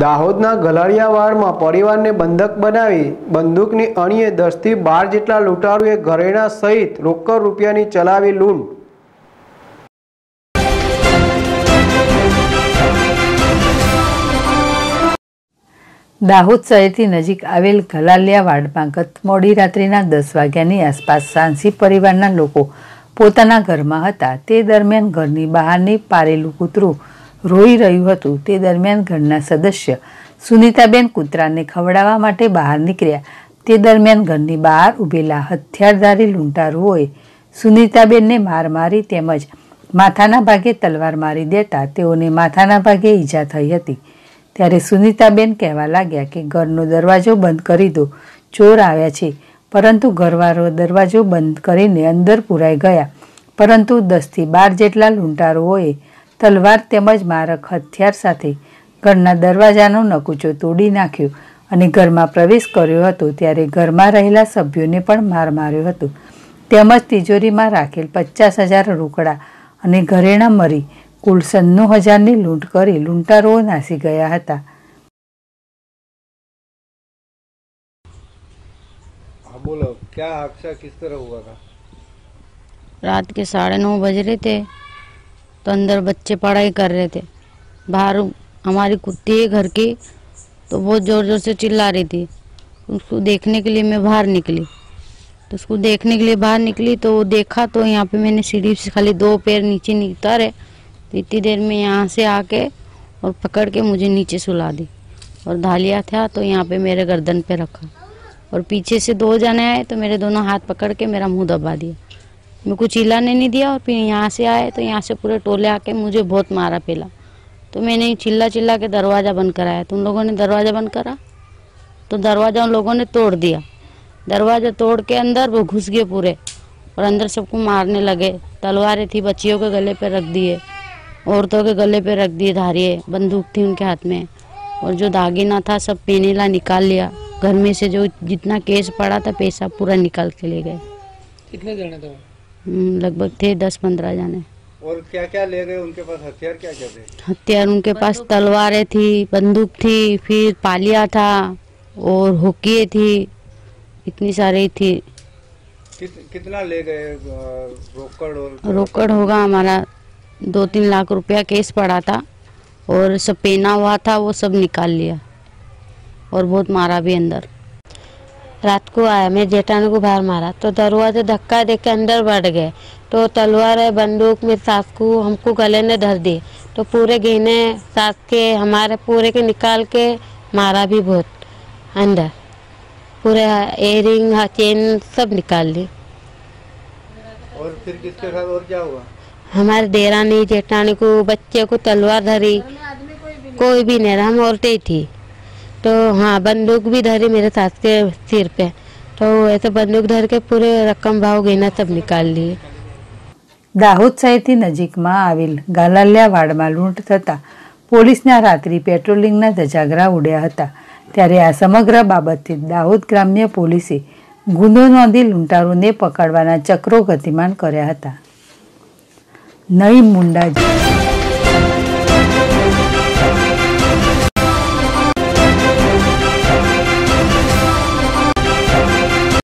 દાહોદના ગલારિયાવાડમાં પરિવારને બંધક બનાવી બંદૂકની અણીએ દસથી બાર જેટલા લૂંટારુએ ઘરેણા સહિત રોકડ રૂપિયાની ચલાવી લૂંટ દાહોદ શહેરથી નજીક આવેલ ગલાલિયાવાડમાં ગત મોડી રાત્રિના દસ વાગ્યાની આસપાસ સાંસી પરિવારના લોકો પોતાના ઘરમાં હતા તે દરમિયાન ઘરની બહારની પારેલું કૂતરું રોઈ રહ્યું હતું તે દરમિયાન ઘરના સદસ્ય સુનીતાબેન કૂતરાને ખવડાવવા માટે બહાર નીકળ્યા તે દરમિયાન ઘરની બહાર ઊભેલા હથિયારધારી લૂંટારુઓએ સુનીતાબેનને માર મારી તેમજ માથાના ભાગે તલવાર મારી દેતા તેઓને માથાના ભાગે ઈજા થઈ હતી ત્યારે સુનીતાબેન કહેવા લાગ્યા કે ઘરનો દરવાજો બંધ કરી દો ચોર આવ્યા છે પરંતુ ઘરવાળો દરવાજો બંધ કરીને અંદર પુરાઈ ગયા પરંતુ દસથી બાર જેટલા લૂંટારુઓએ તલવાર તેમજ મારક હથિયાર સાથે ઘરના દરવાજાનો નકુચો તોડી નાખ્યો અને ઘરમાં પ્રવેશ કર્યો હતો ત્યારે ઘરમાં રહેલા સભ્યોને પણ માર માર્યો હતો તેમજ તિજોરીમાં રાખેલ પચાસ હજાર રોકડા અને ઘરેણા મરી કુલ સન્નો હજારની લૂંટ કરી લૂંટારો નાસી ગયા હતા बोलो क्या हादसा किस तरह हुआ था रात के साढ़े नौ बज रहे थे तो अंदर बच्चे पढ़ाई कर रहे थे बाहर हमारी कुत्ती है घर की तो बहुत ज़ोर ज़ोर से चिल्ला रही थी उसको देखने के लिए मैं बाहर निकली तो उसको देखने के लिए बाहर निकली तो वो देखा तो यहाँ पे मैंने सीढ़ी से खाली दो पैर नीचे उतारे तो इतनी देर में यहाँ से आके और पकड़ के मुझे नीचे सुला दी और धालिया था तो यहाँ पे मेरे गर्दन पे रखा और पीछे से दो जने आए तो मेरे दोनों हाथ पकड़ के मेरा मुंह दबा दिया मेरे को चिल्लाने नहीं दिया और फिर यहाँ से आए तो यहाँ से पूरे टोले आके मुझे बहुत मारा पेला तो मैंने चिल्ला चिल्ला के दरवाज़ा बंद कराया तो उन लोगों ने दरवाज़ा बंद करा तो दरवाज़ा उन लोगों ने तोड़ दिया दरवाज़ा तोड़ के अंदर वो घुस गए पूरे और अंदर सबको मारने लगे तलवारें थी बच्चियों के गले पर रख दिए औरतों के गले पर रख दिए धारिये बंदूक थी उनके हाथ में और जो दागिना था सब पेनीला निकाल लिया घर में से जो जितना केस पड़ा था पैसा पूरा निकाल के ले गए कितने जने थे हम्म, लगभग थे दस पंद्रह जाने और क्या क्या ले गए उनके पास हथियार क्या क्या थे हथियार उनके पास तलवारें थी बंदूक थी फिर पालिया था और होकिए थी इतनी सारी थी कित, कितना ले गए रोकड़ और रोकड़ होगा हमारा दो तीन लाख रुपया केस पड़ा था और सब पेना हुआ था वो सब निकाल लिया और बहुत मारा भी अंदर रात को आया मैं जेठान को बाहर मारा तो दरवाजे धक्का दे के अंदर बढ़ गए तो तलवार है बंदूक मेरी सास को हमको गले ने धर दी तो पूरे गहने सास के हमारे पूरे के निकाल के मारा भी बहुत अंदर पूरे एयरिंग चेन सब निकाल ली और फिर किसके साथ और क्या हुआ हमारे देरानी जेठानी को बच्चे को तलवार धरी कोई भी नहीं रहा हम औरतें थी તો હા બંદૂક ભી ધરે મેરે સાથ કે સ્તિર પે તો એતે બંદૂક ધર કે પૂરે રકમ બહો ગઈ ને તબ કાઢ લીએ દાહોદ સહીતી નજીક માં આવેલ ગાલાલિયા વાડ માં લૂંટ થતા પોલીસ ના રાત્રી પેટ્રોલિંગ ના દજાઘરા ઉડ્યા હતા ત્યારે આ સમગ્ર બાબત થી દાહોદ ગ્રામ્ય પોલીસ ગુનો નોંધી લૂંટારુ ને પકડવાના ચક્રો ગતિમાન કર્યા હતા નઈ મુંડાજી